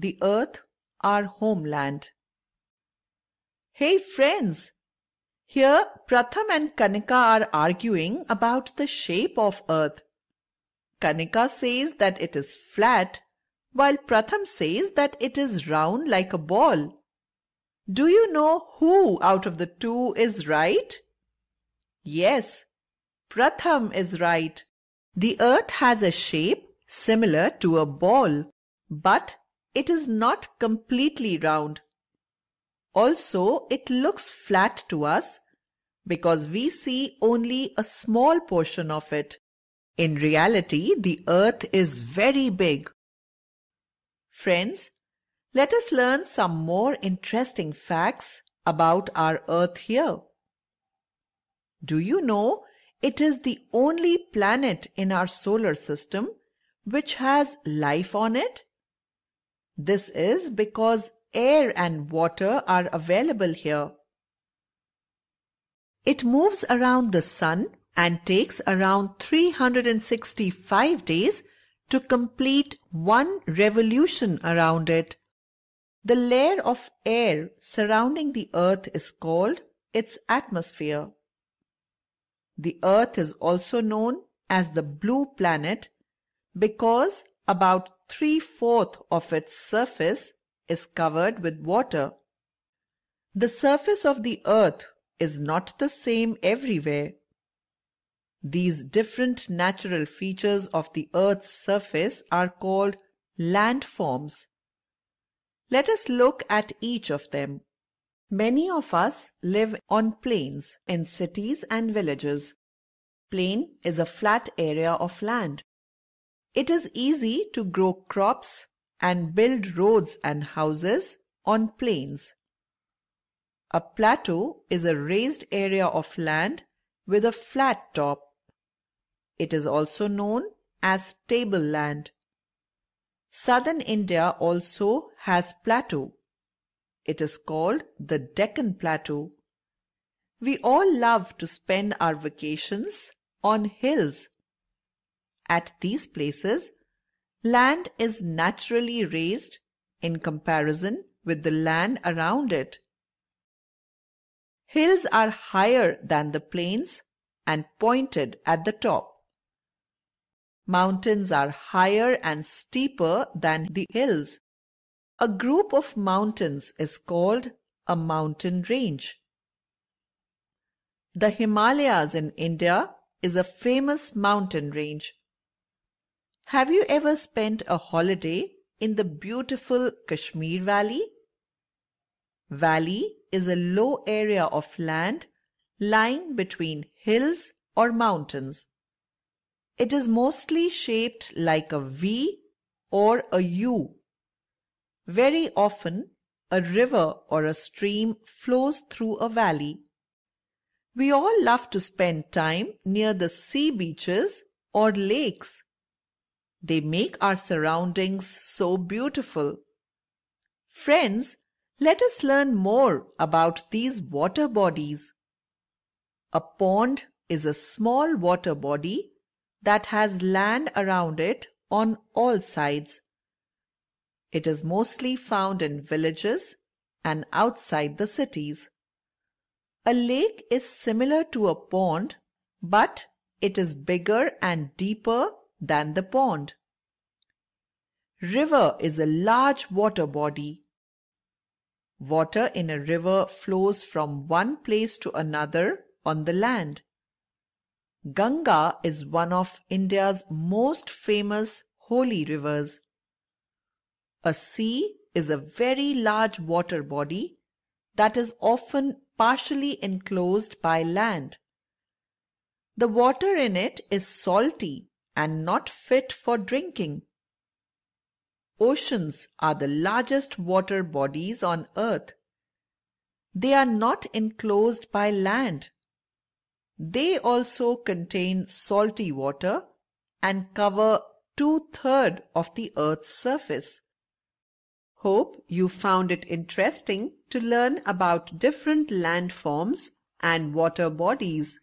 the earth our homeland. Hey friends! Here Pratham and Kanika are arguing about the shape of earth. Kanika says that it is flat, while Pratham says that it is round like a ball. Do you know who out of the two is right? Yes, Pratham is right. The earth has a shape similar to a ball, but it is not completely round. Also, it looks flat to us because we see only a small portion of it. In reality, the earth is very big. Friends, let us learn some more interesting facts about our earth here. Do you know it is the only planet in our solar system which has life on it? This is because air and water are available here. It moves around the sun and takes around 365 days to complete one revolution around it. The layer of air surrounding the earth is called its atmosphere. The earth is also known as the blue planet because about three-fourths of its surface is covered with water. The surface of the earth is not the same everywhere. These different natural features of the earth's surface are called landforms. Let us look at each of them. Many of us live on plains in cities and villages. Plain is a flat area of land. It is easy to grow crops and build roads and houses on plains. A plateau is a raised area of land with a flat top. It is also known as tableland. Southern India also has plateau. It is called the Deccan Plateau. We all love to spend our vacations on hills at these places, land is naturally raised in comparison with the land around it. Hills are higher than the plains and pointed at the top. Mountains are higher and steeper than the hills. A group of mountains is called a mountain range. The Himalayas in India is a famous mountain range. Have you ever spent a holiday in the beautiful Kashmir Valley? Valley is a low area of land lying between hills or mountains. It is mostly shaped like a V or a U. Very often, a river or a stream flows through a valley. We all love to spend time near the sea beaches or lakes they make our surroundings so beautiful. Friends, let us learn more about these water bodies. A pond is a small water body that has land around it on all sides. It is mostly found in villages and outside the cities. A lake is similar to a pond, but it is bigger and deeper than the pond. River is a large water body. Water in a river flows from one place to another on the land. Ganga is one of India's most famous holy rivers. A sea is a very large water body that is often partially enclosed by land. The water in it is salty and not fit for drinking. Oceans are the largest water bodies on earth. They are not enclosed by land. They also contain salty water and cover two-thirds of the earth's surface. Hope you found it interesting to learn about different landforms and water bodies.